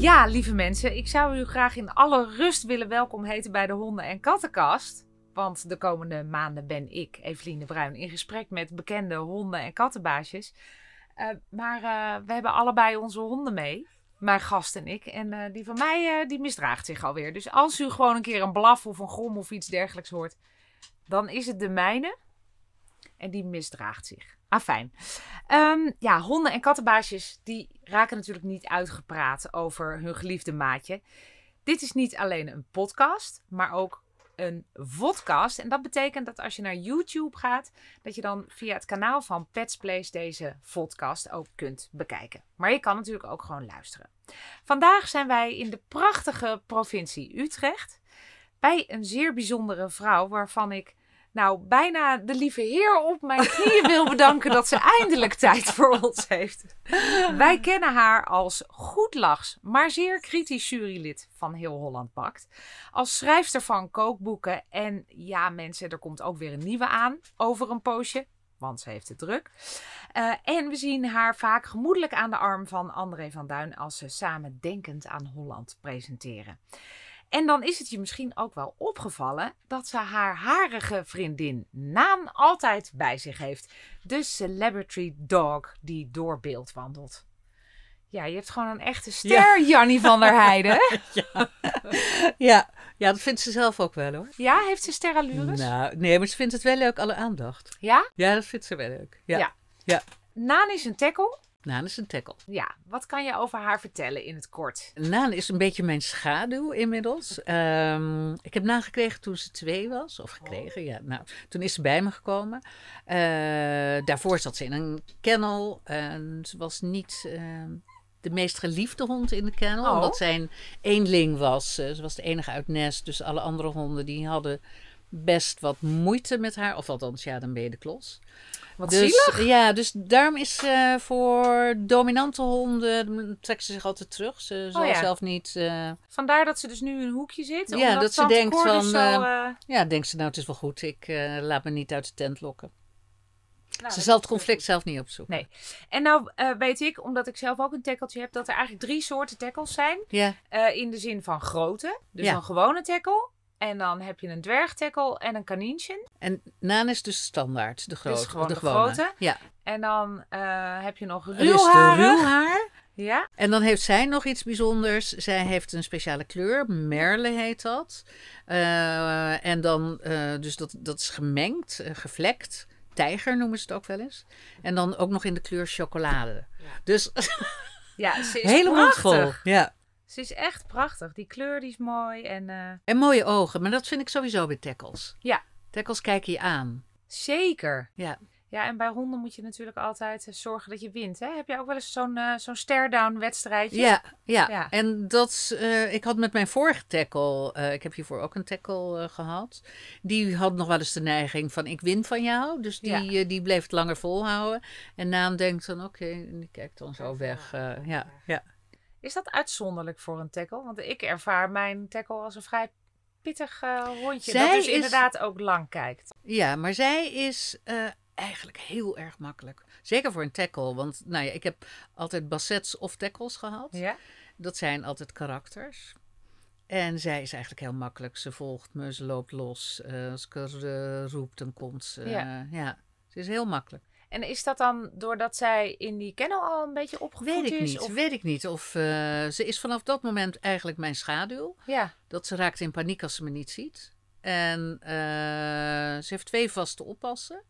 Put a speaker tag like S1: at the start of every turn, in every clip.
S1: Ja, lieve mensen, ik zou u graag in alle rust willen welkom heten bij de Honden- en Kattenkast. Want de komende maanden ben ik, Eveline Bruin, in gesprek met bekende honden- en kattenbaasjes. Eh, maar eh, we hebben allebei onze honden mee, mijn gast en ik. En eh, die van mij, die misdraagt zich alweer. Dus als u gewoon een keer een blaf of een grom of iets dergelijks hoort, dan is het de mijne. En die misdraagt zich. Afijn. Ah, ehm, ja, honden en kattenbaasjes die raken natuurlijk niet uitgepraat over hun geliefde maatje. Dit is niet alleen een podcast, maar ook een vodcast. En dat betekent dat als je naar YouTube gaat, dat je dan via het kanaal van Pets Place deze vodcast ook kunt bekijken. Maar je kan natuurlijk ook gewoon luisteren. Vandaag zijn wij in de prachtige provincie Utrecht bij een zeer bijzondere vrouw waarvan ik nou, bijna de lieve Heer op mijn knieën wil bedanken dat ze eindelijk tijd voor ons heeft. Wij kennen haar als goedlachs, maar zeer kritisch jurylid van Heel Holland Pakt. Als schrijfster van kookboeken. En ja, mensen, er komt ook weer een nieuwe aan over een poosje. Want ze heeft het druk. Eh, en we zien haar vaak gemoedelijk aan de arm van André van Duin als ze samen Denkend aan Holland presenteren. En dan is het je misschien ook wel opgevallen dat ze haar harige vriendin Naan altijd bij zich heeft. De celebrity dog die door beeld wandelt. Ja, je hebt gewoon een echte ster, ja. Jannie van der Heijden. ja.
S2: ja. Ja, dat vindt ze zelf ook wel hoor.
S1: Ja, heeft ze sterallures?
S2: Nou, nee, maar
S1: ze vindt het wel leuk, alle
S2: aandacht. Ja? Ja, dat vindt ze wel leuk. Ja. ja. ja.
S1: Naan is een tackle
S2: Naan is een tackle.
S1: Ja, wat kan je over haar vertellen in het kort?
S2: Naan is een beetje mijn schaduw inmiddels. Ehm, ik heb Naan gekregen toen ze twee was. Of gekregen, oh. ja. Nou, toen is ze bij me gekomen. Eh, daarvoor zat ze in een kennel. En ze was niet... Ehm, de meest geliefde hond in de kennel. Oh. Omdat zij een eenling was. Eh, ze was de enige uit nest. Dus alle andere honden die hadden best wat moeite met haar. Of althans, ja, dan ben je de klos. Wat dus, Ja, dus daarom is uh, voor dominante honden trekt ze zich altijd terug. Ze oh, zal zelf niet... Eh,
S1: Vandaar dat ze dus nu in een hoekje zit. Ja, dat ze denkt dus van... Eh, eh,
S2: ja, denkt ze nou, het is wel goed. Ik laat me niet uit de tent lokken. Nou, ze zal het conflict zelf niet opzoeken. Nee.
S1: En nou weet ik, omdat ik zelf ook een tackeltje heb, dat er eigenlijk drie soorten tackles zijn. Ja. in de zin van grote, Dus een gewone tackle. En dan heb je een dwergtekkel en een kanientje.
S2: En naan is dus standaard, de grote. de, grote. Ja.
S1: En dan eh, heb je nog ruwhaar. Dus Ja.
S2: En dan heeft zij nog iets bijzonders. Zij heeft een speciale kleur, merle heet dat. Eh, en dan, uh, dus dat, dat is gemengd, gevlekt. Tijger noemen ze het ook wel eens. En dan ook nog in de kleur chocolade. Dus
S1: ja, ze is helemaal vol. Ja. Ze is echt prachtig. Die kleur die is mooi. En, eh,
S2: en mooie ogen. Maar dat vind ik sowieso bij tackles. Ja. Tackles kijken je aan. Zeker. Ja.
S1: Ja, en bij honden moet je natuurlijk altijd eh, zorgen dat je wint. Hè? Heb je ook wel eens zo'n eh, zo'n stare-down wedstrijdje? Ja, ja,
S2: en dat, uh, ik had met mijn vorige tackle, ik heb hiervoor ook een tackle gehad. Die had nog wel eens de neiging van ik win van jou. Dus die, die bleef het langer volhouden. En Naam denkt dan oké,
S1: die kijkt dan zo weg. ja, ja. Is dat uitzonderlijk voor een tackle? Want ik ervaar mijn tackle als een vrij pittig uh, eh, hondje. Zij dat dus is... inderdaad ook lang kijkt.
S2: Ja, maar zij is eh, eigenlijk heel erg makkelijk. Zeker voor een tackle. Want nou ja, ik heb altijd bassets of tackles gehad. Ja? Dat zijn altijd karakters. En zij is eigenlijk heel makkelijk. Ze volgt me, ze loopt los. Uh, als ik er roept dan komt ze. ja, ze is heel makkelijk.
S1: En is dat dan doordat zij in die kennel al een beetje opgevoed weet ik is? Niet, of...
S2: Weet ik niet. Of eh, ze is vanaf dat moment eigenlijk mijn schaduw. Ja. Dat ze raakt in paniek als ze me niet ziet. En eh, ze heeft twee vaste oppassen.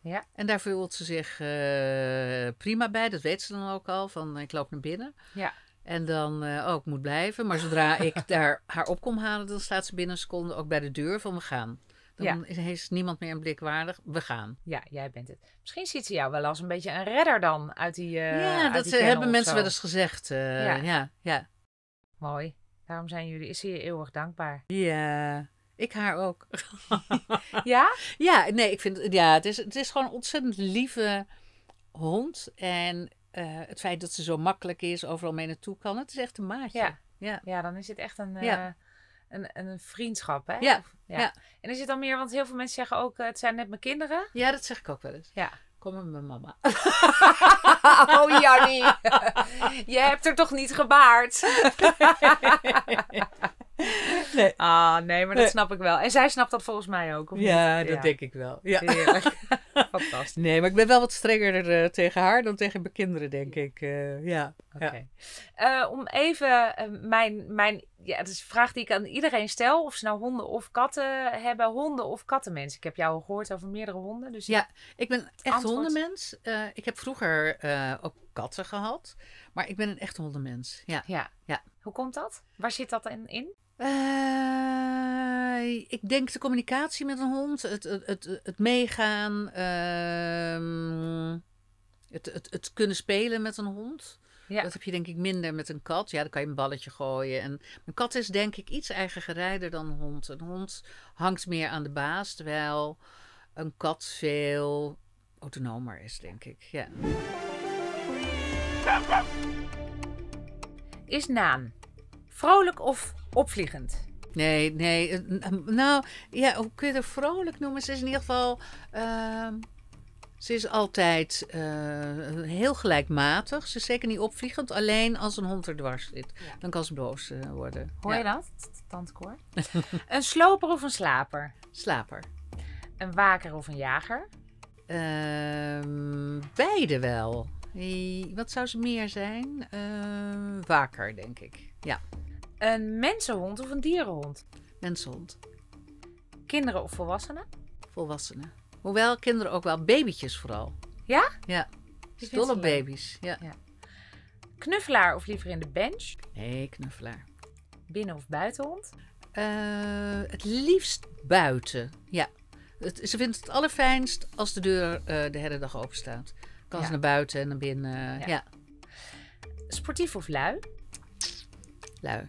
S2: Ja. En daar voelt ze zich eh, prima bij. Dat weet ze dan ook al. Van ik loop naar binnen. Ja. En dan, ook oh, ik moet blijven. Maar zodra ik daar haar op kom halen, dan staat ze binnen een seconde ook bij de deur van we gaan. Dan ja. is niemand
S1: meer een blik waardig. We gaan. Ja, jij bent het. Misschien ziet ze jou wel als een beetje een redder dan uit die. Eh, ja, dat hebben mensen wel eens gezegd. Eh, ja. ja. Mooi. Daarom zijn jullie, is ze je eeuwig dankbaar. Ja, ik haar ook. ja?
S2: Ja, nee, ik vind ja, het, is, het is gewoon een ontzettend lieve hond. En eh, het feit dat ze zo makkelijk is, overal mee naartoe kan, het is echt een maatje. Ja,
S1: ja. ja dan is het echt een een, een vriendschap, hè? Ja, ja. En is het dan meer, want heel veel mensen zeggen ook, eh, het zijn net mijn kinderen. Ja, dat zeg ik ook wel eens. Ja. Kom met mijn mama. oh, Jannie. Je hebt er toch niet gebaard? Nee. Ah, nee, maar dat snap ik wel. En zij snapt dat volgens mij ook. ja, dat denk
S2: ik wel. Ja. Fantastisch. Nee, maar ik ben wel wat strenger eh, tegen haar dan tegen mijn kinderen, denk ik. Eh, ja. Okay.
S1: Eh, om even mijn, mijn ja, het is vraag die ik aan iedereen stel. Of ze nou honden of katten hebben. Honden of kattenmens. Ik heb jou gehoord over meerdere honden. Dus ja, ik ben echt antwoord. hondenmens.
S2: ik heb vroeger ook katten gehad. Maar ik ben een echt hondenmens. Ja. ja. ja. Hoe komt dat? Waar zit dat in? Uh, ik denk de communicatie met een hond, het, het, het, het meegaan, ehm, het, het, het kunnen spelen met een hond. Ja. Dat heb je denk ik minder met een kat. Ja, dan kan je een balletje gooien. En een kat is denk ik iets eigen gerijder dan een hond. Een hond hangt meer aan de baas, terwijl een kat veel autonomer is, denk ik. Ja.
S1: Is naam vrolijk of opvliegend.
S2: Nee, nee. Eh, nou, ja, hoe kun je het vrolijk noemen? Ze is in ieder geval. Ehm, ze is altijd eh, heel gelijkmatig. Ze is zeker niet opvliegend. Alleen als een hond er dwars zit. Dan kan ze boos eh, worden. Hoor je dat,
S1: tandkoor?
S2: een sloper of een slaper? Slaper.
S1: Een waker of een jager?
S2: Ehm, beide wel.
S1: Wat zou ze meer zijn? Ehm,
S2: waker, denk ik.
S1: Ja. Een mensenhond of een dierenhond? Mensenhond. Kinderen of volwassenen?
S2: Volwassenen. Hoewel kinderen ook wel babytjes vooral.
S1: Ja? Ja. Stolle baby's. Ja. ja. Knuffelaar of liever in de bench?
S2: Nee, knuffelaar.
S1: Binnen of buitenhond? Uh,
S2: het liefst buiten.
S1: Ja. Het,
S2: ze vindt het allerfijnst als de deur eh, de hele dag open staat. Kan ze naar buiten en naar binnen.
S1: ja. Sportief of lui? Lui.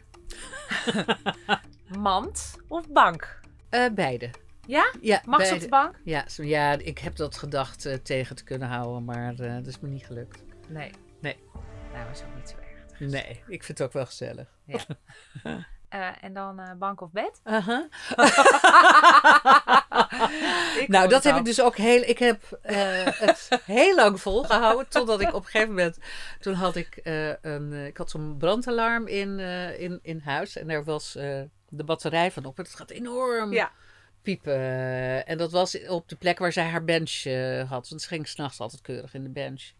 S1: Mand of bank? Eh, beide. Ja? ja Max op de bank?
S2: Ja, ja, ik heb dat gedacht eh, tegen te kunnen houden, maar eh, dat is me niet gelukt. Nee. Nee.
S1: Nou, is ook niet zo erg.
S2: Nee, ik vind het ook wel gezellig. Ja.
S1: Eh, en dan eh, bank of bed. nou, dat heb ik dus
S2: ook heel. Ik heb eh, het heel lang volgehouden. Totdat ik op een gegeven moment. Toen had ik een. Ik had zo'n brandalarm in, in, in huis. En daar was de batterij van op. het gaat enorm. Piepen. En dat was op de plek waar zij haar bench had. Want ze ging s'nachts altijd keurig in de bench.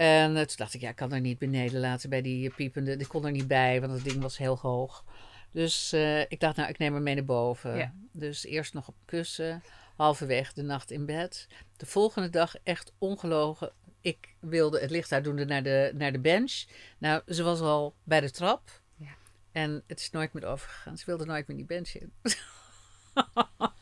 S2: En eh, toen dacht ik, ja, ik kan er niet beneden laten bij die eh, piepende. Ik kon er niet bij, want het ding was heel hoog. Dus eh, ik dacht, nou, ik neem hem mee naar boven. Dus eerst nog op kussen, halverwege de nacht in bed. De volgende dag, echt ongelogen, ik wilde het licht uitdoende naar de, naar de bench. Nou, ze was al bij de trap. Ja. En het is nooit meer overgegaan. Ze wilde nooit meer die bench in.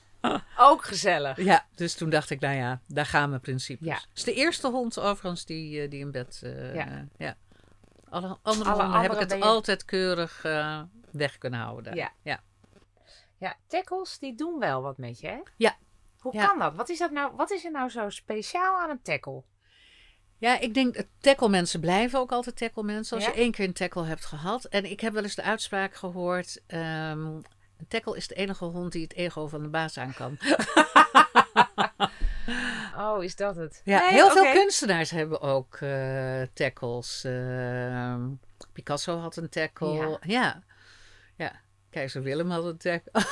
S1: Ook gezellig.
S2: Ja, dus toen dacht ik, nou ja, daar gaan we principes. Ja. Het is de eerste hond overigens die, eh, die in bed... Uh, ja. ja. Alle andere, Alle heb ik het altijd keurig eh, weg
S1: kunnen houden. Ja. ja. Ja, tackles die doen wel wat met je, hè? Ja. Hoe kan dat? Wat is, dat nou, wat is er nou zo speciaal aan een tackle? Ja, ik denk dat tackle
S2: mensen blijven ook altijd tackle mensen. Als je één keer een tackle hebt gehad. En ik heb wel eens de uitspraak gehoord. Ehm, een Tackle is de enige hond die het ego van de baas aan kan.
S1: oh, is dat het? Ja, heel veel
S2: kunstenaars hebben ook uh, tackles. Ehm, Picasso had een tackle. Ja. ja. ja. Keizer Willem had een tackle.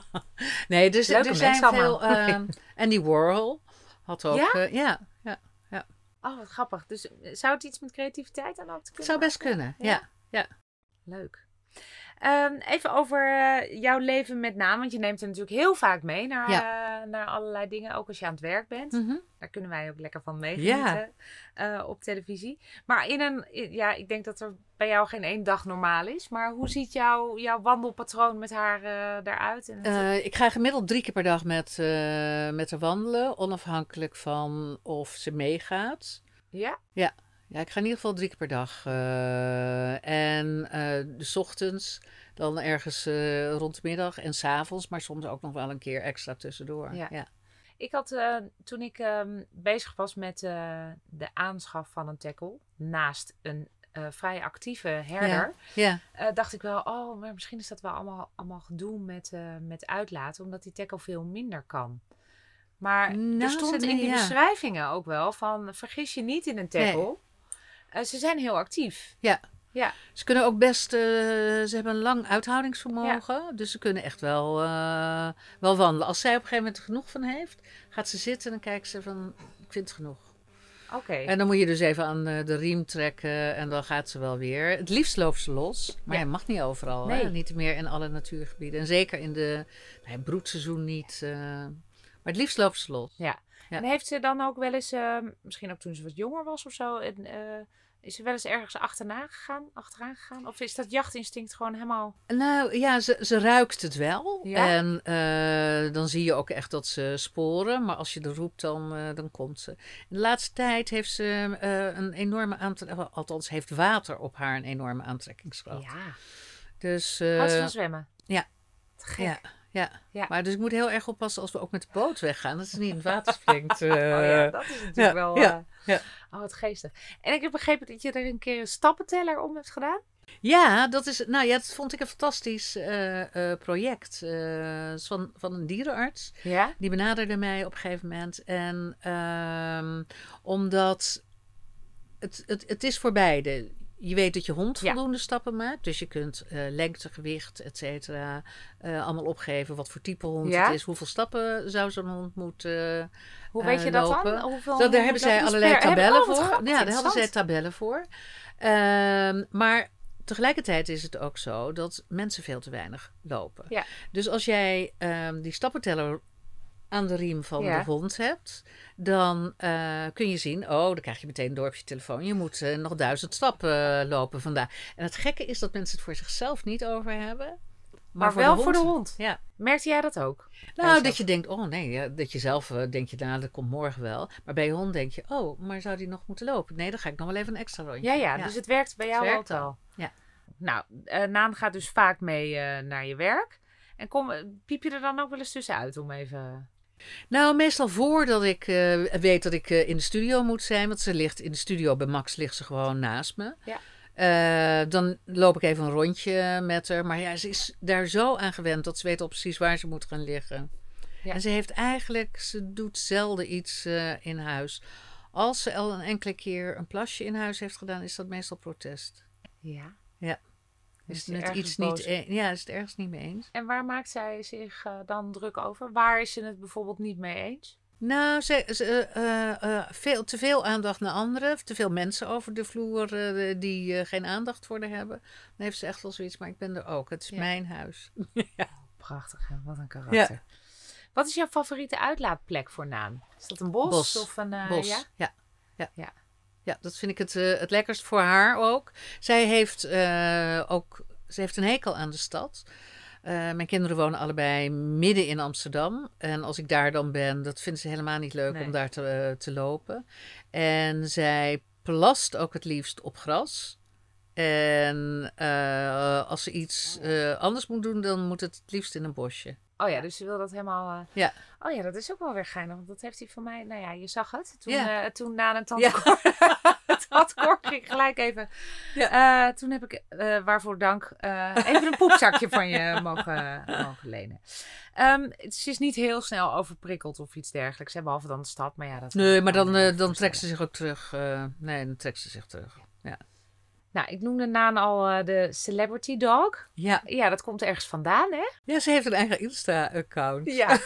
S2: nee, dus Leuke er zijn veel... Ehm, Andy Warhol had ook... Ja? Eh, ja,
S1: ja, ja, Oh, wat grappig. Dus eh, zou het iets met creativiteit aan dat kunnen? Het zou best kunnen, ja. ja. Leuk. Ehm, even over eh, jouw leven met naam. Want je neemt er natuurlijk heel vaak mee naar, eh, naar allerlei dingen. Ook als je aan het werk bent. Mhm. Daar kunnen wij ook lekker van meegenieten eh, op televisie. Maar in een, ja, ik denk dat er bij jou geen één dag normaal is. Maar hoe ziet jouw jouw wandelpatroon met haar daaruit? En
S2: ik ga gemiddeld drie keer per dag met, met haar wandelen. Onafhankelijk van of ze meegaat. Ja? Ja. Ja, ik ga in ieder geval drie keer per dag. Eh, en eh, de ochtends, dan ergens uh, rond de middag en s'avonds, maar soms ook nog wel een keer extra tussendoor. Ja.
S1: Ik had toen ik ehm, bezig was met de aanschaf van een tackle naast een vrij actieve herder, ja. dacht ik wel, oh, maar misschien is dat wel allemaal, allemaal gedoe met, met uitlaten, omdat die tackle veel minder kan. Maar er nou, stond in die beschrijvingen ook wel van vergis je niet in een tackle. Eh, ze zijn heel actief.
S2: Ja. Ja. Ze kunnen ook best, eh, ze hebben een lang uithoudingsvermogen. Dus ze kunnen echt wel, eh, wel wandelen. Als zij op een gegeven moment er genoeg van heeft, gaat ze zitten en dan kijkt ze van, ik vind het genoeg. Oké. En dan moet je dus even aan de riem trekken en dan gaat ze wel weer. Het liefst loopt ze los, maar ja. hij mag niet overal. Nee. Niet meer in alle natuurgebieden. En zeker in de broedseizoen niet. maar het
S1: liefst loopt ze los. Ja. En heeft ze dan ook wel eens, ehm, misschien ook toen ze wat jonger was of zo... Is ze wel eens ergens achterna gegaan, achteraan gegaan? Of is dat jachtinstinct gewoon helemaal...
S2: Nou ja, ze, ze ruikt het wel. En eh, dan zie je ook echt dat ze sporen. Maar als je er roept, dan, eh, dan komt ze. In de laatste tijd heeft ze eh, een enorme aantrekking... Althans, heeft water op haar een enorme aantrekkingskracht. Ja. Dus... Houdt ze van zwemmen? Ja. Te gek. Ja. Ja. maar dus ik moet heel erg oppassen als we ook met de boot weggaan. Dat is niet in het water springt. Eh, oh ja, dat is natuurlijk wel... Ja, eh,
S1: Oh, het geestig. En ik heb begrepen dat je er een keer een stappenteller om hebt gedaan. Ja, dat, is, nou ja, dat vond ik een
S2: fantastisch eh, project dus van, van een dierenarts. Ja? Die benaderde mij op een gegeven moment. En ehm, omdat het, het, het is voor beide je weet dat je hond voldoende stappen maakt. Dus je kunt eh, lengte, gewicht, et cetera, eh, allemaal opgeven. Wat voor type hond het is. Hoeveel stappen zou zo'n hond moeten Hoe weet je eh, dat dan? dat, daar hebben zij allerlei tabellen voor. ja, daar hadden zij tabellen voor. Ehm, maar tegelijkertijd is het ook zo dat mensen veel te weinig lopen. Ja. Dus als jij ehm, die stappenteller aan de riem van de hond hebt, dan eh, kun je zien, oh, dan krijg je meteen een dorpje telefoon. Je moet eh, nog duizend stappen eh, lopen vandaag. En het gekke is dat mensen het voor zichzelf niet over hebben.
S3: Maar, wel voor de
S2: hond. Ja. Merkte jij dat ook? Nou, dat je denkt, oh nee, dat je zelf denk je, nou, dat komt morgen wel. Maar bij je hond denk je, oh, maar zou die nog moeten lopen? Nee, dan ga ik nog wel even een extra rondje. Ja, ja, dus het werkt bij jou werkt al.
S1: Ja. Nou, uh, Naan gaat dus vaak mee naar je werk. En kom, piep je er dan ook wel eens tussenuit om even
S2: nou, meestal voordat ik eh, weet dat ik eh, in de studio moet zijn. Want ze ligt in de studio bij Max, ligt ze gewoon naast me. Ja. Eh, dan loop ik even een rondje met haar. Maar ja, ze is daar zo aan gewend dat ze weet al precies waar ze moet gaan liggen. En ze heeft eigenlijk, ze doet zelden iets in huis. Als ze al een enkele keer een plasje in huis heeft gedaan, is dat meestal protest. Ja. Ja. Is, het iets niet e- ja, is het ergens niet mee eens.
S1: En waar maakt zij zich eh, dan druk over? Waar is ze het bijvoorbeeld niet mee eens?
S2: Nou, ze, eh, eh, veel, te veel aandacht naar anderen. Te veel mensen over de vloer die geen aandacht voor haar hebben. Dan heeft ze echt wel zoiets, maar ik ben er ook. Het is mijn huis. ja.
S1: Prachtig, hè? wat een karakter. Ja. Wat is jouw favoriete uitlaatplek voor naam? Is dat een bos? bos. Of een, Ja? ja. ja. Ja, dat vind ik het,
S2: eh, het lekkerst voor haar ook. Zij heeft eh, ook ze heeft een hekel aan de stad. Eh, mijn kinderen wonen allebei midden in Amsterdam. En als ik daar dan ben, dat vindt ze helemaal niet leuk om daar te, te lopen. En zij plast ook het liefst op gras. En als ze iets anders moet doen, dan moet het het liefst in een bosje.
S1: Oh ja, dus ze wil dat helemaal. Uh... Ja. Oh ja, dat is ook wel weer geinig. Want dat heeft hij van mij. Nou ja, je zag het. Toen, ja. Eh, toen na een tandkort. Ja. tandkort ik gelijk even. Ja. Eh, toen heb ik, waarvoor dank, even een poepzakje van je mogen, mogen lenen. Um, ze is niet heel snel overprikkeld of iets dergelijks. Hè? Behalve dan de stad. Maar ja, dat nee,
S2: maar dan, dan trekt ze zich ook terug. nee, dan trekt ze zich terug. Ja.
S1: Nou, ik noemde Naan al eh, de Celebrity Dog. Ja. Ja, dat komt ergens vandaan, hè? Ja, ze heeft een eigen Insta-account. Ja.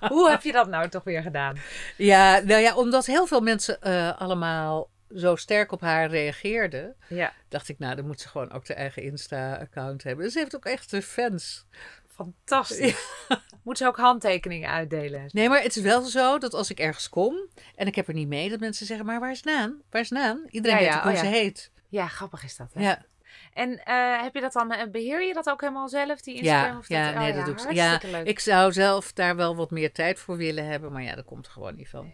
S1: Hoe heb je dat nou toch weer gedaan?
S2: Ja, nou ja, omdat heel veel mensen eh, allemaal zo sterk op haar reageerden, ja. dacht ik, nou, dan moet ze gewoon ook de eigen Insta-account hebben. Dus ze heeft ook echt fans.
S1: Fantastisch.
S2: Moet ze ook handtekeningen uitdelen? Nee, maar het is wel zo dat als ik ergens kom en ik heb er niet mee, dat mensen zeggen: Maar waar is Naan? Waar is Naan?
S1: Iedereen weet hoe oh, ze heet. Ja, grappig is dat. Hè? Ja. En eh, heb je dat dan, eh, beheer je dat ook helemaal zelf, die Instagram? Ja, of oh dat, ja nee, dat doe ik ja, leuk. Ik
S2: zou zelf daar wel wat meer tijd voor willen hebben, maar ja, dat komt er gewoon niet van.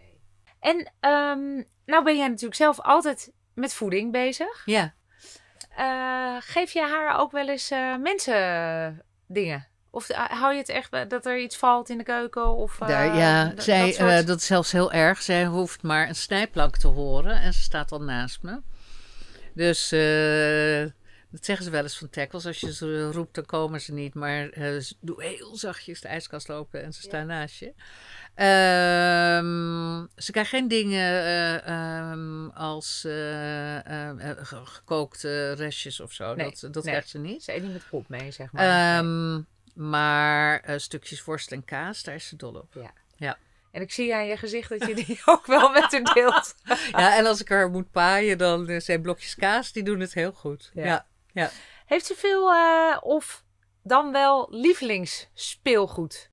S1: En um, nou ben jij natuurlijk zelf altijd met voeding bezig. Ja. Eh, geef je haar ook wel eens uh, mensen dingen? Of hou je het echt dat er iets valt in de keuken? Of, ja, zij, dat, dat,
S2: is zelfs heel erg. Zij hoeft maar een snijplank te horen en ze staat al naast me. Dus eh, dat zeggen ze wel eens van tackles. Als je ze roept, dan komen ze niet. Maar uh, eh, doe heel zachtjes de ijskast lopen en ze staan naast je. Ehm, ze krijgen geen dingen eh, ehm, als ehm, gekookte restjes of zo. dat dat nee. ze niet. Ze eten niet met kop mee, zeg maar. Maar stukjes worst en kaas, daar is ze dol op. Ja. ja.
S1: En ik zie aan je gezicht dat je die ook wel met haar deelt. ja, en als ik haar moet paaien,
S2: dan eh, zijn blokjes kaas, die doen het heel goed. Ja.
S1: ja. Heeft ze veel eh, of dan wel lievelingsspeelgoed?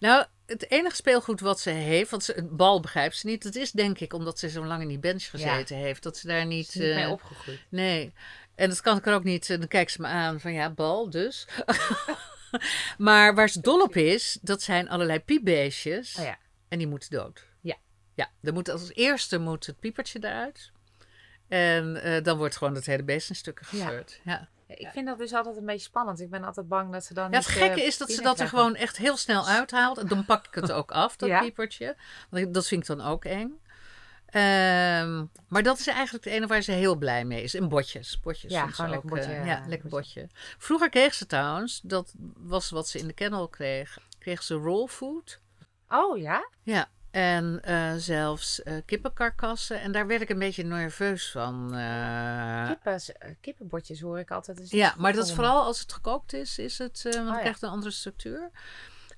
S1: Nou, het enige speelgoed
S2: wat ze heeft, want ze, een bal begrijpt ze niet. Dat is denk ik omdat ze zo lang in die bench gezeten heeft. Dat ze daar niet... Ze niet mee eh, opgegroeid. Nee. En dat kan ik er ook niet. Dan kijkt ze me aan van ja, bal dus. maar waar ze dol op is, dat zijn allerlei piebeestjes. Oh ja. En die moet dood. Ja. Ja, Dan moet, als eerste moet het piepertje eruit. En eh, dan wordt gewoon het hele beest in stukken gescheurd. Ja.
S1: ik vind dat dus altijd een beetje spannend. Ik ben altijd bang dat ze dan. het eh, gekke is dat ze dat er gewoon
S2: echt heel snel uithaalt. En dan pak ik het ook af, dat piepertje. Want dat vind ik dan ook eng. Ehm, maar dat is eigenlijk de ene waar ze heel blij mee is. En botjes. botjes ja, gewoon lekker botje. Eh, lekker botje. Vroeger kreeg ze trouwens, dat was wat ze in de kennel kreeg, kreeg ze raw food. Oh ja? Ja. En eh, zelfs uh, kippenkarkassen. En daar werd ik een beetje nerveus van. Uh...
S1: kippenbordjes hoor ik altijd. Dus ja, maar dat is vooral als het gekookt
S2: is, is het, want oh, het krijgt een andere structuur.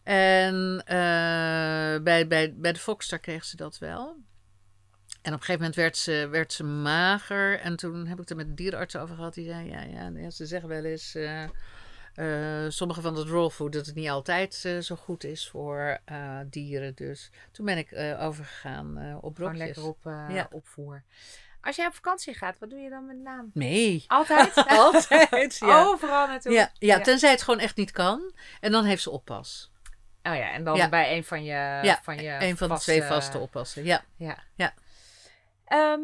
S2: En bij, bij, bij de Foxter kreeg ze dat wel. En op een gegeven moment werd ze, werd ze mager. En toen heb ik het er met de dierenarts over gehad. Die zei, ja, ja, ja ze zeggen wel eens uh, sommige van het raw food, dat het niet altijd eh, zo goed is voor eh, dieren. Dus toen ben ik overgegaan op brokjes. lekker op, ja. opvoer.
S1: Als jij op vakantie gaat, wat doe je dan met naam? Nee. Altijd? altijd, Overal natuurlijk. Ja, ja, tenzij
S2: het gewoon echt niet kan. En dan heeft ze oppas. Oh ja, en dan bij een van je... van je een van de twee vaste oppassen, ja. Ja.
S1: ja. Ehm,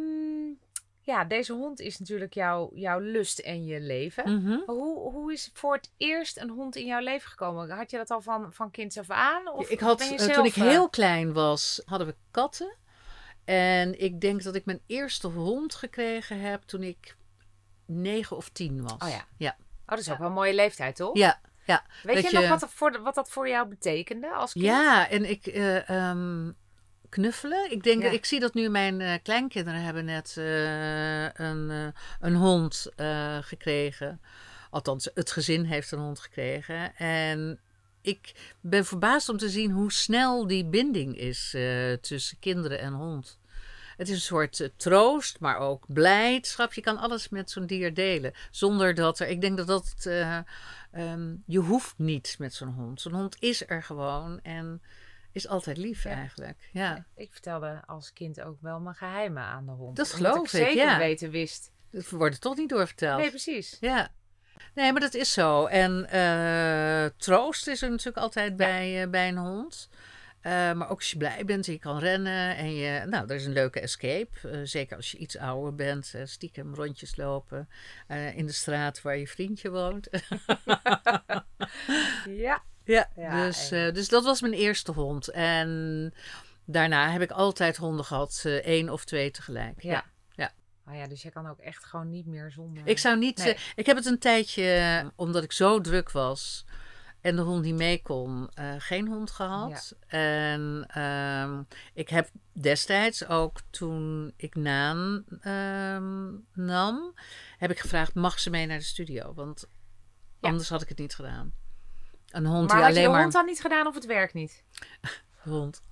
S1: ja, deze hond is natuurlijk jouw, jouw lust en je leven. Mhm. Hoe, hoe is voor het eerst een hond in jouw leven gekomen? Had je dat al van, van kind af aan? Of ik had, eh, toen ik eh, heel
S2: klein was, hadden we katten. En ik denk dat ik mijn eerste hond gekregen heb toen ik negen of tien was. Oh ja. ja.
S1: Oh, dat is ook wel een mooie leeftijd, toch? Ja. ja. Weet je nog wat, dat voor, wat dat voor jou betekende als kind? Ja,
S2: en ik... Eh, ehm, knuffelen. Ik denk, ja. ik zie dat nu mijn eh, kleinkinderen hebben net eh, een, uh, een hond gekregen. Althans, het gezin heeft een hond gekregen. En ik ben verbaasd om te zien hoe snel die binding is tussen kinderen en hond. Het is een soort troost, maar ook blijdschap. Je kan alles met zo'n dier delen. Zonder dat er. Ik denk dat dat. Ehm, je hoeft niets met zo'n hond. Zo'n hond is er gewoon. En is altijd lief eigenlijk.
S1: Ja. Ik vertelde als kind ook wel mijn geheimen aan de hond. Dat geloof ik, zeker
S2: weten wist. Dat wordt toch niet doorverteld. Nee, precies. Ja. Nee, maar dat is zo. En eh, troost is er natuurlijk altijd bij, eh, bij een hond. Eh, maar ook als je blij bent en je kan rennen. En je, nou, dat is een leuke escape. zeker als je iets ouder bent. stiekem rondjes lopen in de straat waar je vriendje woont.
S1: ja.
S2: Ja, dus, eh, dus dat was mijn eerste hond. En daarna heb ik altijd honden gehad, uh, één of twee tegelijk. Ja.
S1: ja. Oh ja, dus je kan ook echt gewoon niet meer zonder. Ik zou niet. Eh, ik heb het
S2: een tijdje, omdat ik zo druk was en de hond die mee kon, geen hond gehad. En ehm, ik heb destijds ook toen ik Naan ehm, nam, heb ik gevraagd: mag ze mee naar de studio? Want anders had ik het niet gedaan. Een hond maar die alleen je hond dan
S1: niet gedaan of het werkt niet? hond.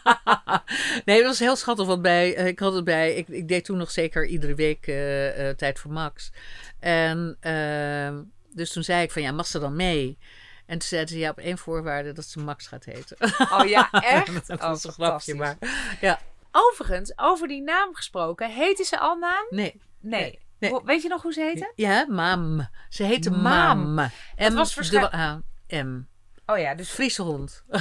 S2: nee, dat was heel schattig. wat bij, eh, ik had het bij, ik, ik deed toen nog zeker iedere week eh, eh, tijd voor Max. En ehm, dus toen zei ik van ja, mag ze dan mee? En toen zeiden ze ja, op één voorwaarde dat ze Max gaat heten. Oh ja, echt? dat was een oh, grapje, maar
S1: ja. Overigens, over die naam gesproken, heette ze al naam? Nee. Nee. Weet je nog hoe ze heette?
S2: Ja, Maam. Ze heette Maam.
S1: En was verschrikkelijk.
S2: M. Oh ja, dus... Friese hond.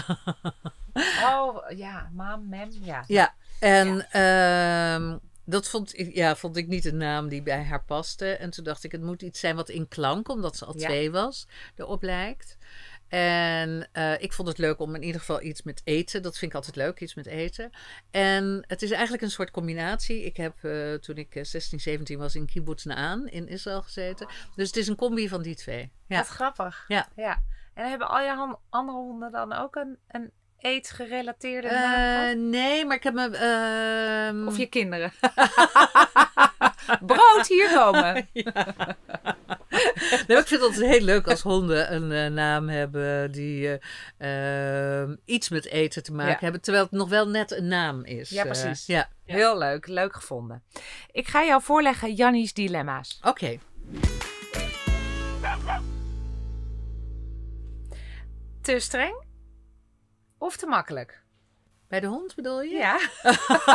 S1: oh ja, mam, mem, ja. Ja,
S2: en ehm, dat vond ik, ja, vond ik niet een naam die bij haar paste. En toen dacht ik, het moet iets zijn wat in klank, omdat ze al twee was, erop lijkt. En eh, ik vond het leuk om in ieder geval iets met eten. Dat vind ik altijd leuk, iets met eten. En het is eigenlijk een soort combinatie. Ik heb eh, toen ik 16, eh, 17 was in Kibbutz Naan in Israël gezeten. Dus het is een combi van die twee. Ja. Wat grappig. Ja.
S1: ja. En hebben al je andere honden dan ook een, een eh, naam?
S2: Nee, maar ik heb me... Ehm, of je kinderen.
S1: Brood hier komen.
S2: ja. ik vind het altijd heel leuk als honden een eh, naam hebben die eh, ehm, iets met eten te maken hebben,
S1: terwijl het nog wel net een naam is. Ja, precies. ja. Heel leuk, leuk gevonden. Ik ga jou voorleggen Jannies dilemma's. Oké. Te streng of te makkelijk? Bij de hond bedoel je? Ja.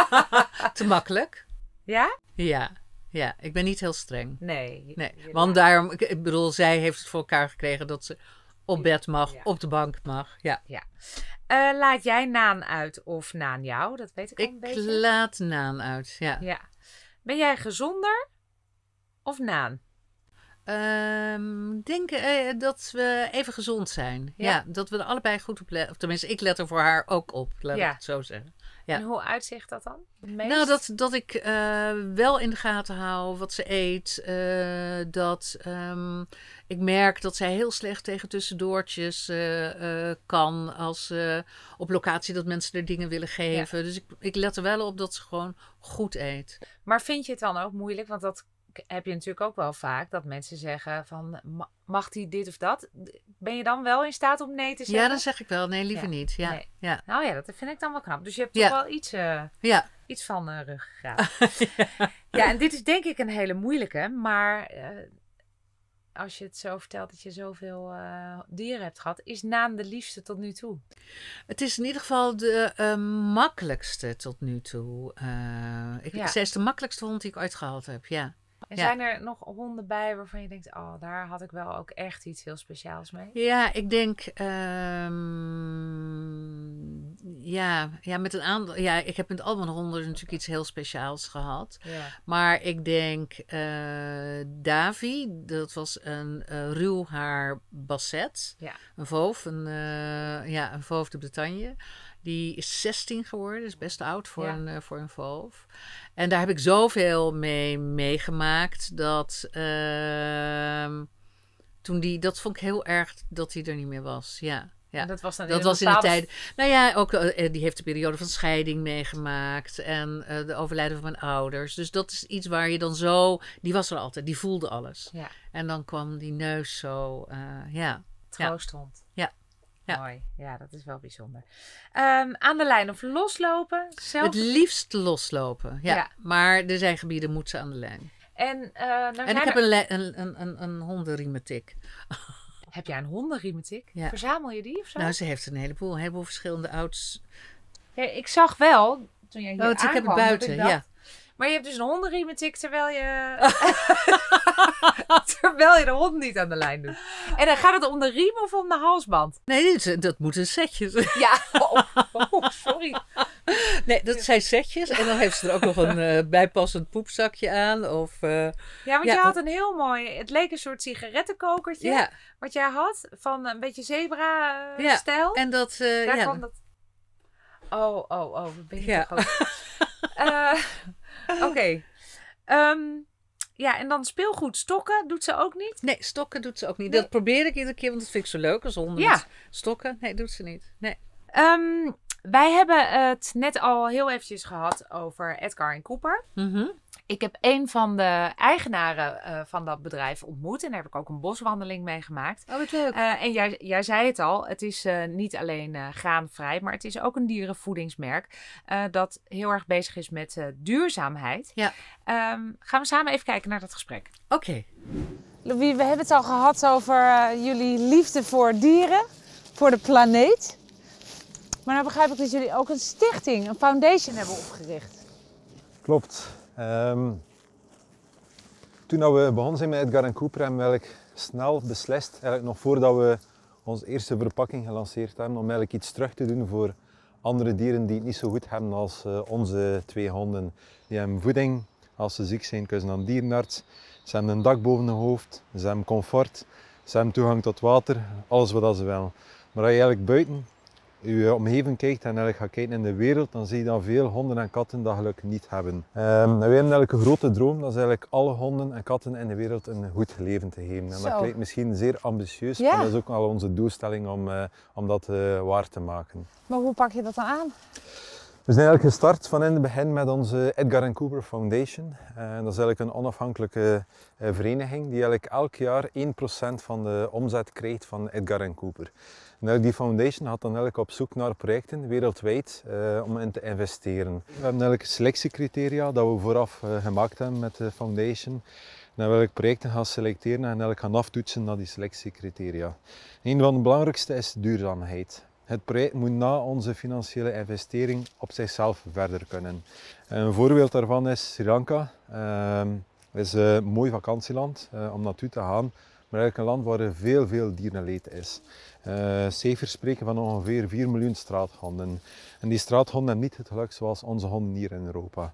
S1: te makkelijk. Ja?
S2: Ja. Ja, ik ben niet heel streng. Nee. nee. Want daarom, ik bedoel, zij heeft het voor elkaar gekregen dat ze op bed mag, op de bank mag. Ja. ja.
S1: Eh, laat jij Naan uit of Naan jou? Dat weet ik al een beetje. Ik laat Naan uit, ja. ja. Ben jij gezonder of Naan? Um, ehm, denk eh, dat
S2: we even gezond zijn. Ja. dat we er allebei goed op letten. Of tenminste, ik let er voor haar ook op, laat ja. ik
S1: het zo zeggen. Ja. En hoe uitzicht dat dan? Nou, dat,
S2: dat ik eh, wel in de gaten hou wat ze eet. Eh, dat ehm, ik merk dat zij heel slecht tegen tussendoortjes kan. Als op locatie dat mensen er dingen willen geven. Dus ik, ik let er wel
S1: op dat ze gewoon goed eet. Maar vind je het dan ook moeilijk? Want dat heb je natuurlijk ook wel vaak dat mensen zeggen van mag die dit of dat? Ben je dan wel in staat om nee te zeggen? Ja, dan zeg ik wel.
S2: Nee, liever niet. Ja. ja.
S1: Nou ja, dat vind ik dan wel knap. Dus je hebt toch wel iets, eh, ja. iets van uh, eh, ruggengraat. ja. en dit is denk ik een hele moeilijke, maar... Eh, als je het zo vertelt dat je zoveel uh, dieren hebt gehad, is naam de liefste tot nu toe? Het is in ieder geval de
S2: makkelijkste tot nu toe. Uh, ik, ja. Zij is de makkelijkste hond die ik ooit gehad heb, ja. En zijn
S1: er nog honden bij waarvan je denkt, oh, daar had ik wel ook echt iets heel speciaals mee? Ja,
S2: ik denk, um, ja, ja, met een aantal, ja, ik heb met allemaal honden dus natuurlijk iets heel speciaals gehad. Maar ik denk, uh, Davi, dat was een uh, eh, ruwhaar basset, een voof, een, eh, ja, een voof de Bretagne. Die is 16 geworden, is dus best oud voor, een, uh, voor een volf. En daar heb ik zoveel mee meegemaakt dat. Ehm, toen die, dat vond ik heel erg dat hij er niet meer was. Ja. Ja. dat was, dat was in de tijd. Nou ja, ook, eh, eh, die heeft de periode van scheiding meegemaakt. En de overlijden van mijn ouders. Dus dat is iets waar je dan zo. Die was er altijd, die voelde alles. Ja. En dan kwam die neus zo. Uh, ja.
S1: Troosthond. Ja. Mooi. Ja, dat is wel bijzonder. Ehm, aan de lijn of loslopen? Zelf... Het liefst
S2: loslopen, ja. Maar er zijn gebieden moet ze aan de lijn.
S1: En, eh, nou en ik heb een,
S2: een, een, een, hondenriemetik. Heb jij een hondenriemetik? Verzamel
S1: je die of zo? Nou, ze
S2: heeft een heleboel, heleboel verschillende ouds.
S1: Ja, ik zag wel, toen jij hier oh, ik heb het buiten, ja. Maar je hebt dus een hondenriemetik terwijl je... Terwijl je de hond niet aan de lijn doet. En dan gaat het om de riem of om de halsband? Nee, dat moeten setjes. Ja, oh, oh, oh,
S2: sorry. Nee, dat zijn setjes. En dan heeft ze er ook nog een eh, bijpassend poepzakje aan. Of, eh, ja, want je had een
S1: heel mooi... Het leek een soort sigarettenkokertje. Ja. Wat jij had. Van een beetje zebra-stijl. Ja, en dat... Uh, Daar dat... Oh, oh, oh. ja. Oké. Okay. Ehm, ja, en dan speelgoed. Stokken doet ze ook niet? Nee, stokken doet ze ook niet. Dat probeer ik iedere keer,
S2: want dat vind ik zo leuk als honden. Ja.
S1: Stokken, nee, doet ze niet. Nee. Ehm, wij hebben het net al heel eventjes gehad over Edgar en Cooper. Mm ik heb een van de eigenaren eh, van dat bedrijf ontmoet. En daar heb ik ook een boswandeling mee gemaakt. Oh, wat leuk. Eh, en jij, jij zei het al, het is eh, niet alleen graanvrij, maar het is ook een dierenvoedingsmerk dat heel erg bezig is met duurzaamheid. Ja. Ehm, gaan we samen even kijken naar dat gesprek. Oké. Louis, we hebben het al gehad over jullie liefde voor dieren, voor de planeet. Maar nou begrijp ik dat jullie ook een stichting, een foundation hebben opgericht.
S3: Klopt. Ehm, toen we begonnen zijn met Edgar en Cooper hebben we snel beslist, eigenlijk nog voordat we onze eerste verpakking gelanceerd hebben, om eigenlijk iets terug te doen voor andere dieren die het niet zo goed hebben als eh, onze twee honden. Die hebben voeding, als ze ziek zijn kunnen ze naar een dierenarts, ze hebben een dak boven hun hoofd, ze hebben comfort, ze hebben toegang tot water, alles wat ze willen. Maar je eigenlijk buiten je omgeving kijkt en eigenlijk gaat kijken in de wereld, dan zie je dat veel honden en katten dat geluk niet hebben. Um, ehm, wij hebben eigenlijk een grote droom, dat is eigenlijk alle honden en katten in de wereld een goed leven te geven. dat klinkt misschien zeer ambitieus, maar dat is ook wel onze doelstelling om, eh, om dat eh, waar te maken.
S1: Maar hoe pak je dat dan aan?
S3: We zijn eigenlijk gestart van in het begin met onze Edgar Cooper Foundation. Eh, en dat is eigenlijk een onafhankelijke vereniging die eigenlijk elk jaar 1% van de omzet krijgt van Edgar Cooper. Nou, die foundation had dan eigenlijk op zoek naar projecten wereldwijd eh, om in te investeren. We hebben eigenlijk selectiecriteria dat we vooraf eh, gemaakt hebben met de foundation. En ik projecten gaan selecteren en eigenlijk gaan aftoetsen naar die selectiecriteria. Een van de belangrijkste is duurzaamheid. Het project moet na onze financiële investering op zichzelf verder kunnen. Een voorbeeld daarvan is Sri Lanka. Uh, het is een mooi vakantieland eh, om naartoe te gaan, maar eigenlijk een land waar er veel, veel dierenleed is uh, cijfers spreken van ongeveer 4 miljoen straathonden. En die straathonden hebben niet het geluk zoals onze honden hier in Europa.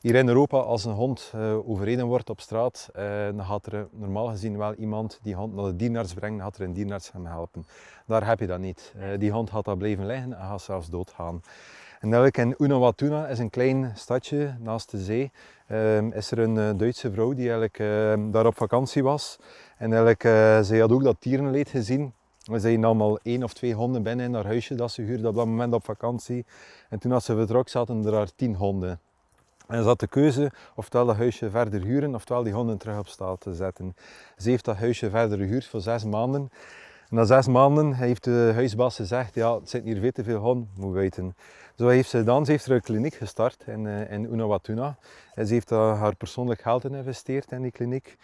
S3: Hier in Europa, als een hond uh, overreden wordt op straat, uh, dan gaat er normaal gezien wel iemand die hond naar de dierenarts brengen, dan gaat er een dierenarts hem helpen. Daar heb je dat niet. die hond gaat daar blijven liggen en gaat zelfs doodgaan. En eigenlijk in Unawatuna is een klein stadje naast de zee. Ehm, is er een Duitse vrouw die eigenlijk ehm, daar op vakantie was. En eigenlijk, uh, zij had ook dat dierenleed gezien. We zijn allemaal één of twee honden binnen in haar huisje dat ze huurde op dat moment op vakantie. En toen als ze vertrok zaten er haar tien honden. En ze had de keuze ofwel dat huisje verder huren ofwel die honden terug op staal te zetten. Ze heeft dat huisje verder gehuurd voor zes maanden. En na zes maanden heeft de huisbaas gezegd, ja, het zit hier veel te veel honden, moet weten. Zo heeft ze dan, ze heeft er een kliniek gestart in, eh, in Unawatuna. En ze heeft daar eh, haar persoonlijk geld in geïnvesteerd in die kliniek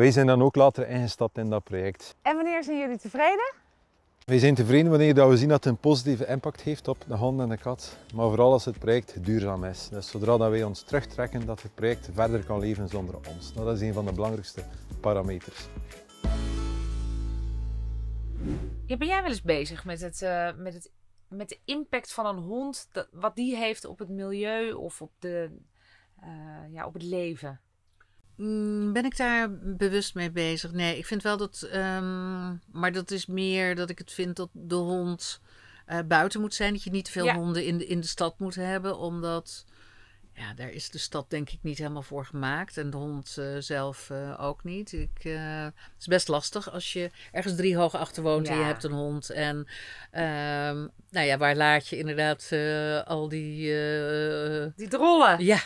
S3: wij zijn dan ook later ingestapt in dat project.
S1: En wanneer zijn jullie tevreden?
S3: Wij zijn tevreden wanneer dat we zien dat het een positieve impact heeft op de hond en de kat. Maar vooral als het project duurzaam is. Dus zodra dat wij ons terugtrekken, dat het project verder kan leven zonder ons. Dat is een van de belangrijkste parameters.
S1: Ja, ben jij wel eens bezig met, het, eh, met, het, met de impact van een hond, dat, wat die heeft op het milieu of op, de, eh, ja, op het leven?
S2: Mm, ben ik daar bewust mee bezig? Nee, ik vind wel dat. Ehm, maar dat is meer dat ik het vind dat de hond eh, buiten moet zijn. Dat je niet te veel honden in de, in de stad moet hebben. Omdat. Ja, daar is de stad denk ik niet helemaal voor gemaakt. En de hond eh, zelf eh, ook niet. Ik, het is best lastig als je ergens drie hoog achter woont en je hebt een hond. En ehm, nou ja, waar laat je inderdaad al die... die drollen. Ja,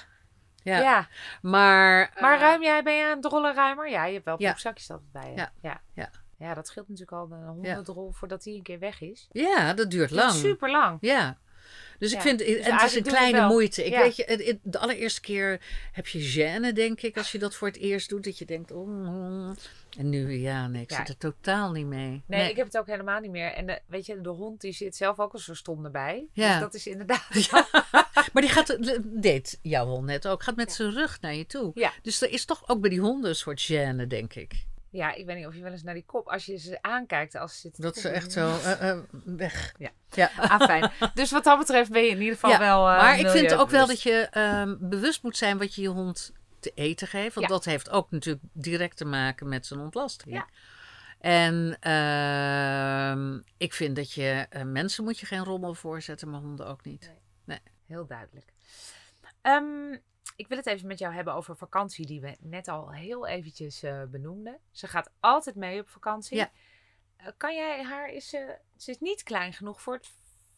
S2: ja. Maar, maar eh, ruim
S1: jij, ben je een drollenruimer, ruimer? Ja, je hebt wel broekzakjes ja. altijd bij je. Ja. ja. Ja. dat scheelt natuurlijk al een honderdrol voordat hij een keer weg is. Ja,
S2: dat duurt lang. super lang. Ja.
S1: Dus ik vind, dus en het is een kleine moeite. Ik weet
S2: je, de allereerste keer heb je gêne, denk ik, als je dat voor
S1: het eerst doet. Dat je denkt, oh, mm.
S2: en nu, ja, nee, ik zit er totaal niet mee. Nee, ik
S1: heb het ook helemaal niet meer. En eh, weet je, de hond die zit zelf ook al zo stom erbij. Dus dat is inderdaad...
S2: Maar die gaat, eh, deed jouw hond net ook, gaat met zijn rug naar je toe. Ja. Dus er is toch ook bij die honden een soort gêne, denk ik.
S1: Ja, ik weet niet of je wel eens naar die kop, als je ze aankijkt als ze Dat ze echt zo
S2: eh, eh, weg. Ja. ja.
S1: Ah, fijn. Dus wat dat betreft ben je in ieder geval
S2: wel. maar ik vind ook wel dat je ehm, bewust moet zijn wat je je hond te eten geeft. Want dat heeft ook natuurlijk direct te maken met zijn ontlasting. Ja. En ehm, ik vind dat je mensen moet je geen rommel voorzetten, maar honden ook niet
S1: heel duidelijk. Ehm, ik wil het even met jou hebben over vakantie, die we net al heel eventjes uh, benoemden. Ze gaat altijd mee op vakantie. Eh, kan jij haar, is ze, ze is niet klein genoeg voor het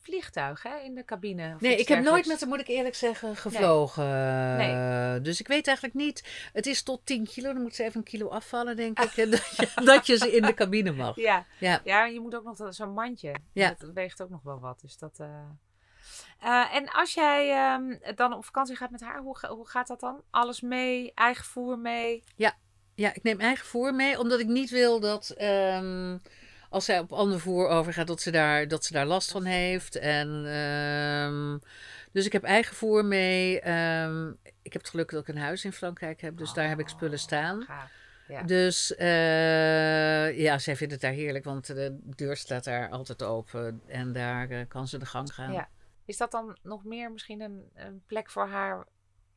S1: vliegtuig hè, in de cabine. Nee, ik heb nooit
S2: met haar, moet ik eerlijk zeggen, gevlogen. Dus ik weet eigenlijk niet. Het is tot
S1: 10 kilo, dan moet ze even een kilo afvallen, denk ah. ik. Dat, je, ze in de cabine mag. Ja, ja. ja je moet ook nog zo'n mandje. Dat weegt ook nog wel wat. Dus dat. Eh, eh, en als jij ehm, dan op vakantie gaat met haar, hoe, hoe gaat dat dan? Alles mee, eigen voer mee?
S2: Ja, ja ik neem eigen voer mee, omdat ik niet wil dat. Ehm, als zij op ander voer overgaat, dat ze daar, dat ze daar last van heeft. En, ehm, dus ik heb eigen voer mee. ik heb het geluk dat ik een huis in Frankrijk heb, dus daar heb ik spullen oh, staan. Ja. Dus eh, ja, zij vindt het daar heerlijk, want de deur staat daar altijd open en daar eh, kan ze de gang gaan.
S1: Is dat dan nog meer misschien een, een plek voor haar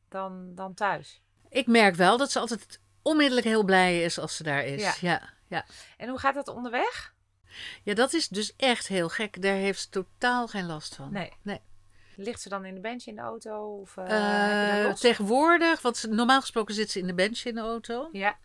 S1: dan, dan thuis? Ik merk wel dat ze altijd
S2: onmiddellijk heel blij is als ze daar is. Ja.
S1: ja. En hoe gaat dat onderweg?
S2: Ja, dat is dus echt heel gek. Daar heeft ze totaal geen last van. Nee.
S1: nee. Ligt ze dan in de bench in de auto? Of, eh, eh,
S2: tegenwoordig, want normaal gesproken zit ze in de bench in de auto. Ja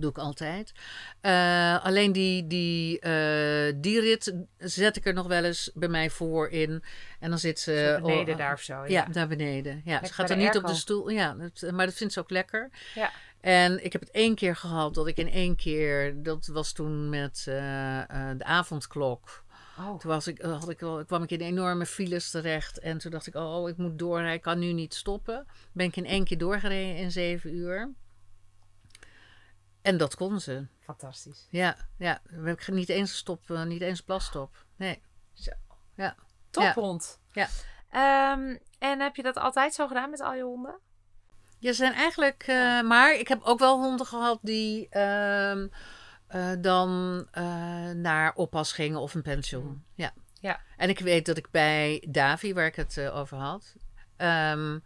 S2: doe ik altijd. Eh, alleen die, die, eh, die rit zet ik er nog wel eens bij mij voor in. En dan zit ze... Oh, beneden eh, daar of zo. Ja, daar beneden. Ja, ze gaat er niet op de stoel. Ja, maar dat vindt ze ook lekker. Ja. En ik heb het één keer gehad dat ik in één keer... Dat was toen met de avondklok. Oh. Toen was ik, had ik, kwam ik in enorme files terecht. En toen dacht ik, oh, ik moet door. ik kan nu niet stoppen. Ben ik in één keer doorgereden in zeven uur. En dat kon ze. Fantastisch. Ja, ja. we hebben niet eens stop, eh, niet eens plastop. Nee. Zo. Ja. Tophond. Ja.
S1: ja. Ehm, en heb je dat altijd zo gedaan met al je honden? Ja, zijn eigenlijk... Eh, maar ik heb ook wel
S2: honden gehad die ehm, eh, dan naar oppas gingen of een pensioen. Mm. Ja. ja. En ik weet dat ik bij Davi, waar ik het over had... Um,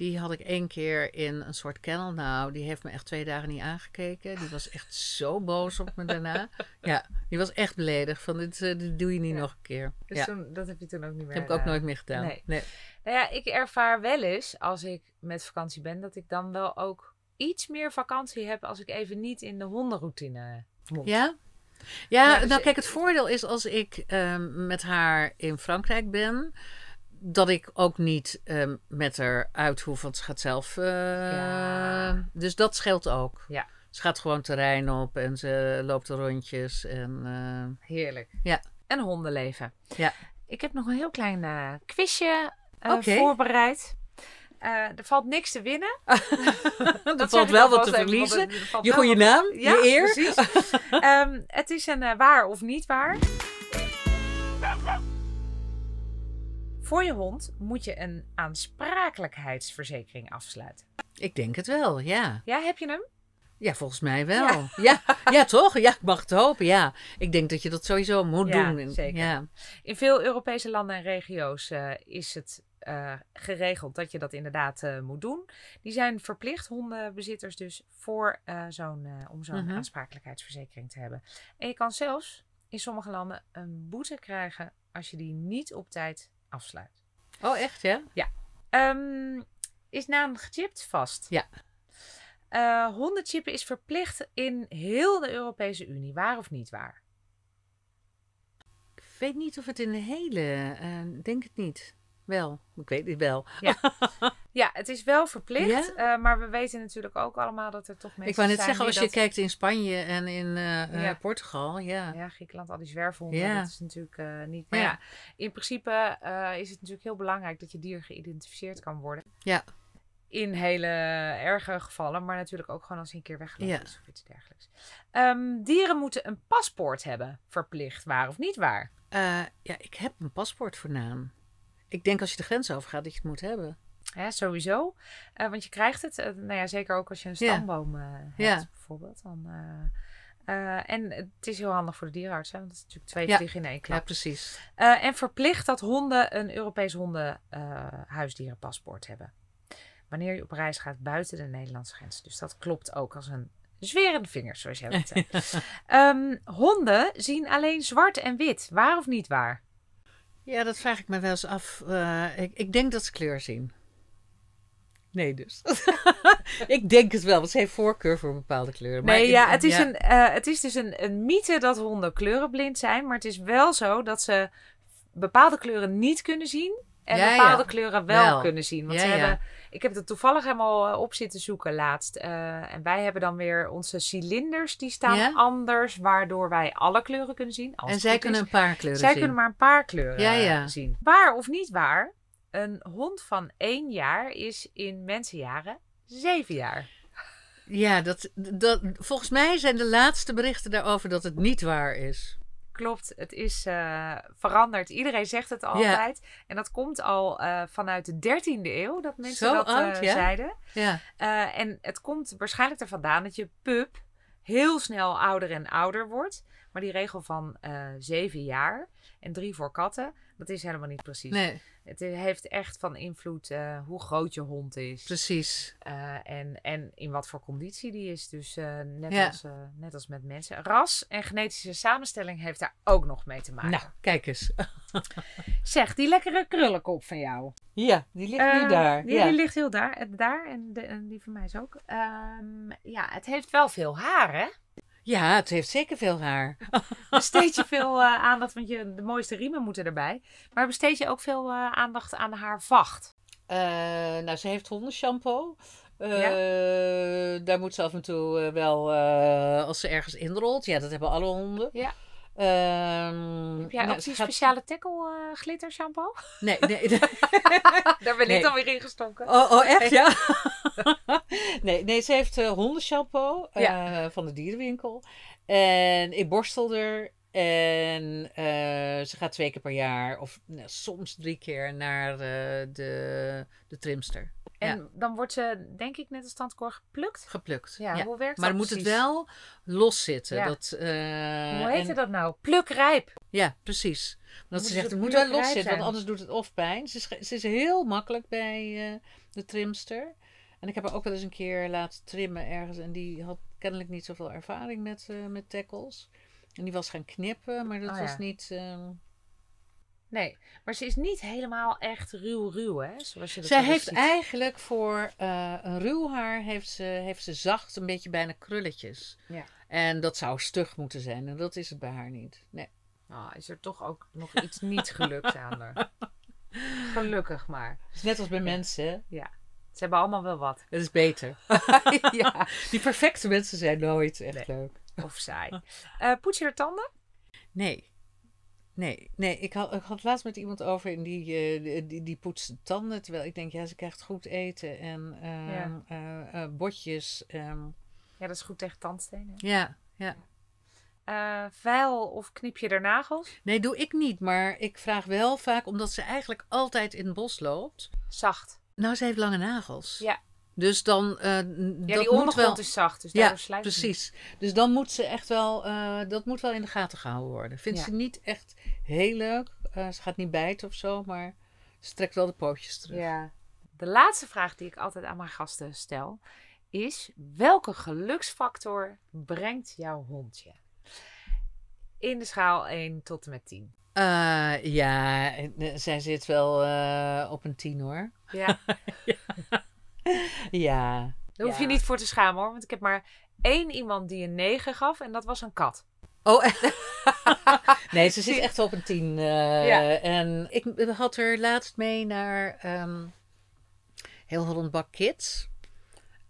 S2: die had ik één keer in een soort kennel. Nou, die heeft me echt twee dagen niet aangekeken. Die was echt zo boos op me daarna. Ja, die was echt beledigd. Van dit, eh, dit doe je niet nog een keer. Dus ja. dat heb je toen ook niet meer Dat heb ik ook eh, nooit meer gedaan. Nee. Nou
S1: ja, ik ervaar wel eens als ik met vakantie ben. Dat ik dan wel ook iets meer vakantie heb als ik even niet in de hondenroutine
S2: moet. Ja? Ja, dus nou, kijk, het voordeel is als ik ehm, met haar in Frankrijk ben dat ik ook niet ehm, met haar uit hoef, want ze gaat zelf. Eh, dus dat scheelt ook. Ja. Ze gaat gewoon terrein op en ze loopt de rondjes. En, eh, Heerlijk.
S1: Ja. En hondenleven. Ja. Ik heb nog een heel klein eh, quizje voorbereid. er valt niks te winnen. er valt wel wat te verliezen. je goede naam, ja, je eer. Precies. Ehm, het is een waar of niet waar. Voor je hond moet je een aansprakelijkheidsverzekering afsluiten.
S2: Ik denk het wel, ja.
S1: Ja, heb je hem?
S2: Ja, volgens mij wel. Ja, ja, toch? Ja, ik mag het hopen. Ja, ik denk dat je dat sowieso moet ja, doen. Zeker.
S1: In veel Europese landen en regio's eh, is het eh, geregeld dat je dat inderdaad eh, moet doen. Die zijn verplicht, hondenbezitters dus, voor, zo'n, om mhm. aansprakelijkheidsverzekering te hebben. En je kan zelfs in sommige landen een boete krijgen als je die niet op tijd afsluit. Oh, echt ja? Ja. Ehm, is naam gechipt vast. Ja. Uh, hondenchippen is verplicht in heel de Europese Unie, waar of niet waar?
S2: Ik weet niet of het in de hele, uh, denk het niet wel. Ik weet het wel. Ja,
S1: ja het is wel verplicht. Eh, maar we weten natuurlijk ook allemaal dat er toch mensen Ik wou net zeggen, als je kijkt
S2: in Spanje en in uh, ja.
S1: Portugal. Ja. ja, Griekenland, al die zwerfhonden. Dat is natuurlijk niet... Maar ja, in principe is het natuurlijk heel belangrijk dat je dier geïdentificeerd kan worden. Ja. In hele erge gevallen, maar natuurlijk ook gewoon als hij een keer weggelopen is of iets dergelijks. Ehm, dieren moeten een paspoort hebben, verplicht, waar of niet waar? ja, ik heb een paspoort voor naam ik denk als je de grens overgaat dat je het moet hebben. Ja, sowieso. Eh, want je krijgt het, eh, nou ja, zeker ook als je een stamboom eh, hebt ja. bijvoorbeeld. Dan, en het is heel handig voor de dierenarts, hè, want het is natuurlijk twee ja. vliegen in één klap. Ja, precies. en verplicht dat honden een Europees hondenhuisdierenpaspoort hebben. Wanneer je op reis gaat buiten de Nederlandse grens. Dus dat klopt ook als een zwerende vinger, zoals jij het zei. Ehm, honden zien alleen zwart en wit, waar of niet waar? Ja, dat vraag ik me wel eens af. Eh, ik, ik, denk dat ze kleur
S2: zien. Nee, dus. ik denk het wel, want ze heeft voorkeur voor bepaalde kleuren. Maar nee, ja, het is, Een,
S1: eh, het is dus een, een mythe dat honden kleurenblind zijn. Maar het is wel zo dat ze bepaalde kleuren niet kunnen zien. En bepaalde kleuren wel, wel, kunnen zien. Want ze hebben ik heb het toevallig helemaal eh, op zitten zoeken laatst. Eh, en wij hebben dan weer onze cilinders, die staan anders, waardoor wij alle kleuren kunnen zien. Als en zij kunnen een paar kleuren zij zien. Zij kunnen maar een paar kleuren ja, ja. Eh, zien. Waar of niet waar, een hond van één jaar is in mensenjaren zeven jaar.
S2: Ja, dat, dat, volgens mij zijn de laatste berichten daarover dat het niet waar is
S1: klopt. Het is eh, veranderd. Iedereen zegt het altijd. En dat komt al eh, vanuit de 13e eeuw dat mensen dat eh, zeiden. Ja. en het komt waarschijnlijk er vandaan dat je pup heel snel ouder en ouder wordt. Maar die regel van zeven jaar en drie voor katten, dat is helemaal niet precies. Nee. Het heeft echt van invloed eh, hoe groot je hond is. Precies. Eh, en, en in wat voor conditie die is. Dus eh, net, als, net als met mensen. Ras en genetische samenstelling heeft daar ook nog mee te maken. Nou, kijk eens. zeg, die lekkere krullenkop van jou. Ja, die ligt nu daar. Die, die, ligt heel daar, en, de, en die van mij is ook. Ehm, ja, het heeft wel veel haar, hè?
S2: Ja, het heeft zeker veel haar.
S1: Besteed je veel eh, aandacht, want je, de mooiste riemen moeten erbij. Maar besteed je ook veel eh, aandacht aan haar vacht? Eh, nou, ze heeft hondenshampoo. Ja. Daar moet ze af
S2: en toe wel, als ze ergens inrolt. Ja, dat hebben alle honden. Ja. Um, Heb jij ook die
S1: speciale tackle uh, glitter shampoo? Nee, nee. Daar ben ik dan weer in gestonken. Oh, oh echt? Ja.
S2: nee, nee, ze heeft uh, hondenshampoo eh, van de dierenwinkel. En ik borstel er en eh, ze gaat twee keer per jaar, of nou, soms drie keer, naar eh, de, de trimster.
S1: En dan wordt ze, denk ik, net als tandkor geplukt?
S2: Geplukt. Ja, hoe werkt maar dat Maar moet het wel loszitten. Ja. Dat, eh, hoe heet en...
S1: dat nou? Plukrijp.
S2: Ja, precies. Dat ze zegt, het moet wel loszitten, zitten, want anders doet het of pijn. Ze is, ze is heel makkelijk bij de trimster. En ik heb haar ook wel eens een keer laten trimmen ergens. En die had kennelijk niet zoveel ervaring met, met tackles. En die was gaan knippen, maar dat oh, was niet.
S1: Ehm, nee, maar ze is niet helemaal echt ruw-ruw, hè? Zoals je dat Zij heeft
S2: eigenlijk voor eh, een ruw haar heeft ze, heeft ze zacht, een beetje bijna krulletjes. Ja. En dat zou stug moeten zijn, en dat is het bij haar niet.
S1: Nee. Oh, is er toch ook nog iets niet gelukt aan haar? Gelukkig maar. Het is net als bij mensen, Ja. Ze hebben allemaal wel wat. Het is beter. ja. Die perfecte mensen zijn nooit echt leuk of zij. Uh, eh, poets je er tanden? Nee.
S2: Nee, nee ik, had, ik had laatst met iemand over en die, uh, die, die tanden. Terwijl ik denk, ja, ze krijgt goed eten en uh, ja. Eh, botjes. Ehm.
S1: Ja, dat is goed tegen tandstenen. Ja, ja. Uh, of knip je er nagels?
S2: Nee, doe ik niet. Maar ik vraag wel vaak, omdat ze eigenlijk altijd in het bos loopt. Zacht. Nou, ze heeft lange nagels. Ja. Dus dan. Uh, ja, dat die ondergrond wel... is zacht, dus ja, sluit precies. Dus dan moet ze echt wel. Eh, dat moet wel in de gaten gehouden worden. Vindt ze niet echt heel leuk. Eh, ze gaat niet bijten of zo, maar ze trekt wel de pootjes terug. Ja.
S1: De laatste vraag die ik altijd aan mijn gasten stel is: welke geluksfactor brengt jouw hondje? In de schaal 1 tot en met 10.
S2: ja, zij zit wel op een 10 hoor. Ja.
S1: ja. ja. Daar hoef je niet voor te schamen hoor. Want ik heb maar één iemand die een 9 gaf en dat was een kat. Oh, nee, ze zit echt
S2: op een 10. Eh, ja. En ik had er laatst mee naar ehm, Heel Holland Bak Kids.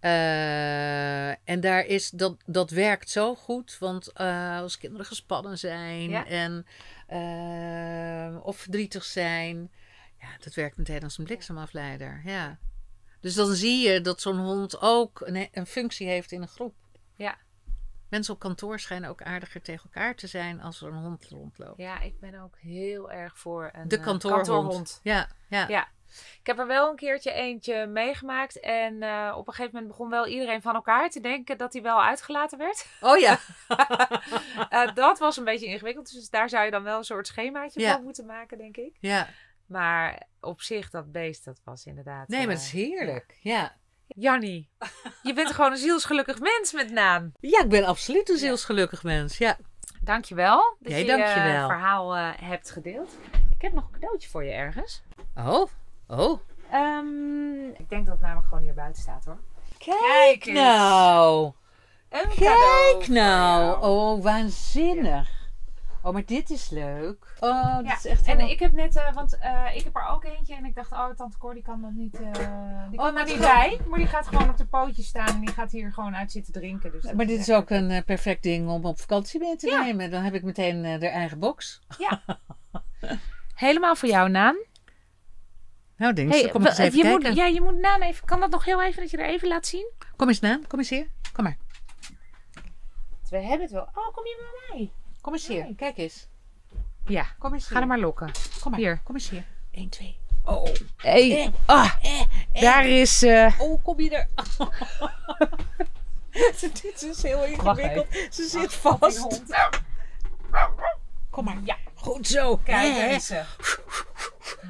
S2: Eh, en daar is dat, dat werkt zo goed, want eh, als kinderen gespannen zijn en, of verdrietig zijn, ja, dat werkt meteen als een bliksemafleider. Ja. Dus dan zie je dat zo'n hond ook een, een, functie heeft in een groep. Ja. Mensen op kantoor schijnen ook aardiger tegen elkaar te zijn als er een hond rondloopt.
S1: Ja, ik ben ook heel erg voor een De eh, kantoorhond. Ja, ja. ja. Ik heb er wel een keertje eentje meegemaakt. En eh, op een gegeven moment begon wel iedereen van elkaar te denken dat hij wel uitgelaten werd. Oh ja. Eh, dat was een beetje ingewikkeld. Dus daar zou je dan wel een soort schemaatje van moeten maken, denk ik. Ja. Maar op zich, dat beest, dat was inderdaad... Nee, maar het is eh, heerlijk. Ja. Jannie, je bent gewoon een zielsgelukkig mens met naam. Ja, ik ben absoluut een zielsgelukkig mens, ja. Dankjewel dat je het eh, verhaal eh, hebt gedeeld. Ik heb nog een cadeautje voor je ergens.
S2: Oh, oh.
S1: Ehm, ik denk dat het namelijk gewoon hier buiten staat hoor. Kijk, eens.
S2: nou. Een Kijk nou. Oh, waanzinnig. Ja. Oh, maar dit is leuk.
S1: Oh, dat is echt En ik heb net, eh, want eh, ik heb er ook eentje en ik dacht, oh, tante Cor die kan dat niet. Eh, die oh, maar niet bij. Maar die gaat gewoon op de pootjes staan en die gaat hier gewoon uit zitten drinken. Dus maar dit is,
S2: ook een perfect ding om op vakantie mee te nemen. Dan heb ik meteen de eigen box.
S1: Ja. Helemaal voor jou, Naan. Nou, denk kom eens even je kijken. Moet, ja, je moet Naan even. Kan dat nog heel even dat je er even laat zien? Kom eens, Naan. Kom eens hier. Kom maar. We hebben het wel. Oh, kom je bij mij? Kom eens hier, kijk eens. Ja, ga er maar lokken. Kom maar, hier. kom eens hier. 1, 2. Oh. Eh, hey. Eh, ah, eh, Daar is. Uh...
S2: Oh, kom je er? Dit is dus heel ingewikkeld. Ze ah, zit vast. Kom maar. Ja. Goed zo. Kijk eens.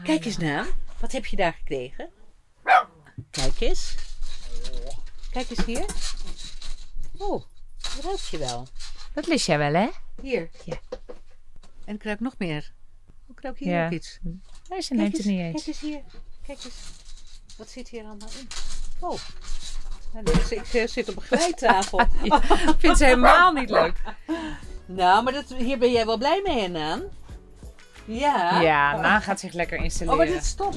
S2: Kijk eens naar. Wat heb je daar gekregen?
S1: Kijk eens.
S2: Kijk eens hier. Oh, dat ruikt je wel.
S1: Dat lust jij wel, hè? Hier. Ja.
S2: En ik ruik nog meer.
S1: Ik ruik hier ja. ook iets. Nee, ze neemt het niet eens. Kijk eens hier. Kijk eens.
S2: Wat zit hier allemaal in? Oh. Ik eh, zit op een glijtafel. Ik vind ze helemaal niet leuk. Nou, maar dat, hier ben jij wel blij mee, Naan.
S1: Ja. Ja, Naan gaat zich lekker installeren. Oh, maar dit stopt.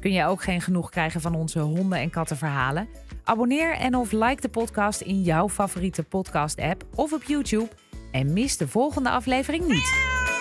S1: Kun jij ook geen genoeg krijgen van onze honden- en kattenverhalen? Abonneer en of like de podcast in jouw favoriete podcast app of op YouTube. En mis de volgende aflevering niet.